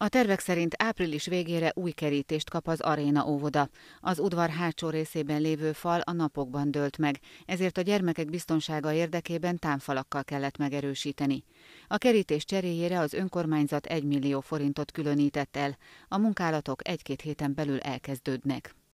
A tervek szerint április végére új kerítést kap az aréna óvoda. Az udvar hátsó részében lévő fal a napokban dőlt meg, ezért a gyermekek biztonsága érdekében támfalakkal kellett megerősíteni. A kerítés cseréjére az önkormányzat 1 millió forintot különített el. A munkálatok egy-két héten belül elkezdődnek.